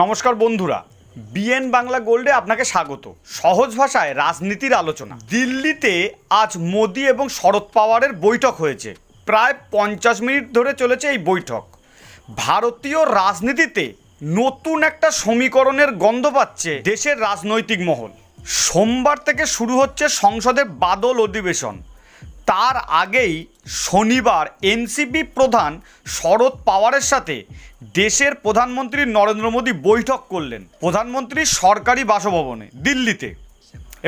নমস্কার বন্ধুরা বিএন বাংলা গোল্ডে আপনাকে স্বাগত সহজ ভাষায় রাজনীতির আলোচনা দিল্লিতে আজ মোদি এবং শরদ পাওয়ারের বৈঠক হয়েছে প্রায় পঞ্চাশ মিনিট ধরে চলেছে এই বৈঠক ভারতীয় রাজনীতিতে নতুন একটা সমীকরণের গন্ধ পাচ্ছে দেশের রাজনৈতিক মহল সোমবার থেকে শুরু হচ্ছে সংসদের বাদল অধিবেশন তার আগেই শনিবার এনসিপি প্রধান শরদ পাওয়ারের সাথে দেশের প্রধানমন্ত্রী নরেন্দ্র মোদী বৈঠক করলেন প্রধানমন্ত্রীর সরকারি বাসভবনে দিল্লিতে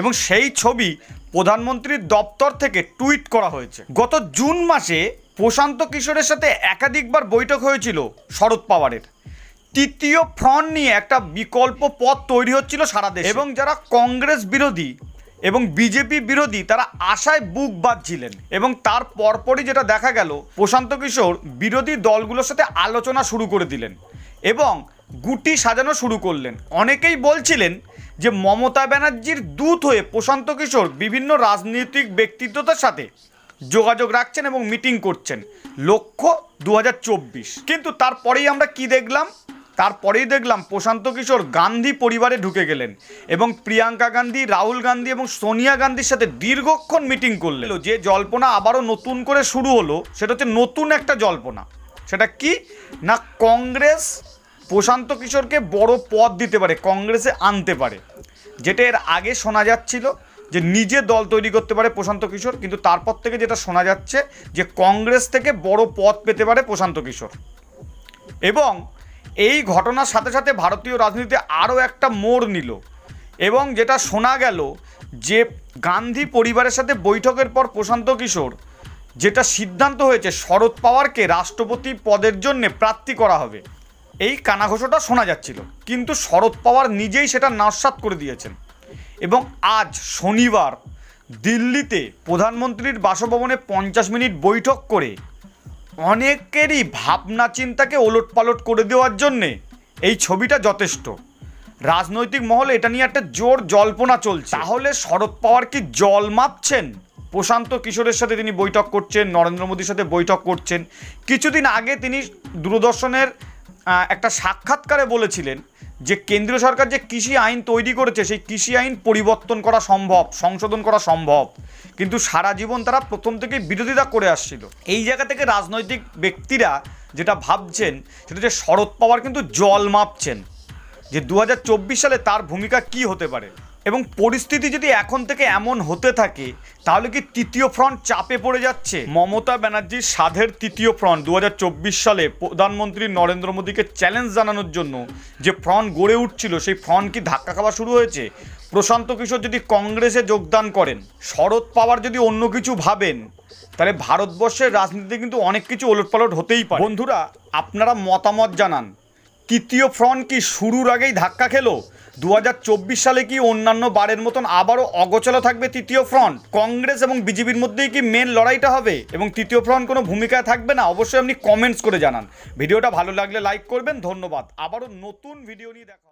এবং সেই ছবি প্রধানমন্ত্রীর দপ্তর থেকে টুইট করা হয়েছে গত জুন মাসে প্রশান্ত কিশোরের সাথে একাধিকবার বৈঠক হয়েছিল শরদ পাওয়ারের তৃতীয় ফ্রন্ট নিয়ে একটা বিকল্প পথ তৈরি হচ্ছিল সারা দেশ এবং যারা কংগ্রেস বিরোধী এবং বিজেপি বিরোধী তারা আশায় বুক বাঁধছিলেন এবং তার পরপরই যেটা দেখা গেল প্রশান্ত কিশোর বিরোধী দলগুলোর সাথে আলোচনা শুরু করে দিলেন এবং গুটি সাজানো শুরু করলেন অনেকেই বলছিলেন যে মমতা ব্যানার্জির দূত হয়ে প্রশান্ত কিশোর বিভিন্ন রাজনৈতিক ব্যক্তিত্বতার সাথে যোগাযোগ রাখছেন এবং মিটিং করছেন লক্ষ্য দু কিন্তু তারপরেই আমরা কি দেখলাম তারপরেই দেখলাম প্রশান্ত কিশোর গান্ধী পরিবারে ঢুকে গেলেন এবং প্রিয়াঙ্কা গান্ধী রাহুল গান্ধী এবং সোনিয়া গান্ধীর সাথে দীর্ঘক্ষণ মিটিং করলেন যে জল্পনা আবারও নতুন করে শুরু হলো সেটা হচ্ছে নতুন একটা জল্পনা সেটা কি না কংগ্রেস প্রশান্ত কিশোরকে বড় পদ দিতে পারে কংগ্রেসে আনতে পারে যেটা এর আগে শোনা যাচ্ছিল যে নিজে দল তৈরি করতে পারে প্রশান্ত কিশোর কিন্তু তারপর থেকে যেটা শোনা যাচ্ছে যে কংগ্রেস থেকে বড় পদ পেতে পারে প্রশান্ত কিশোর এবং এই ঘটনার সাথে সাথে ভারতীয় রাজনীতিতে আরও একটা মোড় নিল এবং যেটা শোনা গেল যে গান্ধী পরিবারের সাথে বৈঠকের পর প্রশান্ত কিশোর যেটা সিদ্ধান্ত হয়েছে শরদ পাওয়ারকে রাষ্ট্রপতি পদের জন্যে প্রার্থী করা হবে এই কানাঘোষটা শোনা যাচ্ছিল কিন্তু শরদ পাওয়ার নিজেই সেটা নস্বাত করে দিয়েছেন এবং আজ শনিবার দিল্লিতে প্রধানমন্ত্রীর বাসভবনে পঞ্চাশ মিনিট বৈঠক করে অনেকেরই ভাবনা চিন্তাকে ওলট পালট করে দেওয়ার জন্যে এই ছবিটা যথেষ্ট রাজনৈতিক মহলে এটা নিয়ে একটা জোর জল্পনা চলছে তাহলে শরৎ পাওয়ার কি জল মাপছেন প্রশান্ত কিশোরের সাথে তিনি বৈঠক করছেন নরেন্দ্র মোদীর সাথে বৈঠক করছেন কিছুদিন আগে তিনি দূরদর্শনের একটা সাক্ষাৎকারে বলেছিলেন যে কেন্দ্রীয় সরকার যে কৃষি আইন তৈরি করেছে সেই কৃষি আইন পরিবর্তন করা সম্ভব সংশোধন করা সম্ভব কিন্তু সারা জীবন তারা প্রথম থেকেই বিরোধিতা করে আসছিল এই জায়গা থেকে রাজনৈতিক ব্যক্তিরা যেটা ভাবছেন সেটা যে শরৎ পাওয়ার কিন্তু জল মাপছেন যে দু সালে তার ভূমিকা কি হতে পারে এবং পরিস্থিতি যদি এখন থেকে এমন হতে থাকে তাহলে কি তৃতীয় ফ্রন্ট চাপে পড়ে যাচ্ছে মমতা ব্যানার্জির সাধের তৃতীয় ফ্রন্ট দু সালে প্রধানমন্ত্রী নরেন্দ্র মোদীকে চ্যালেঞ্জ জানানোর জন্য যে ফ্রন্ট গড়ে উঠছিল সেই ফ্রন্ট কি ধাক্কা খাওয়া শুরু হয়েছে প্রশান্ত কিশোর যদি কংগ্রেসে যোগদান করেন শরদ পাওয়ার যদি অন্য কিছু ভাবেন তাহলে ভারতবর্ষের রাজনীতিতে কিন্তু অনেক কিছু ওলটপালট হতেই পারে বন্ধুরা আপনারা মতামত জানান তৃতীয় ফ্রন্ট কি শুরুর আগেই ধাক্কা খেলো দু সালে কি অন্যান্য বারের মতন আবারও অগোচলা থাকবে তৃতীয় ফ্রন্ট কংগ্রেস এবং বিজেপির মধ্যেই কি মেন লড়াইটা হবে এবং তৃতীয় ফ্রন্ট কোনো ভূমিকায় থাকবে না অবশ্যই আপনি কমেন্টস করে জানান ভিডিওটা ভালো লাগলে লাইক করবেন ধন্যবাদ আবারও নতুন ভিডিও নিয়ে দেখা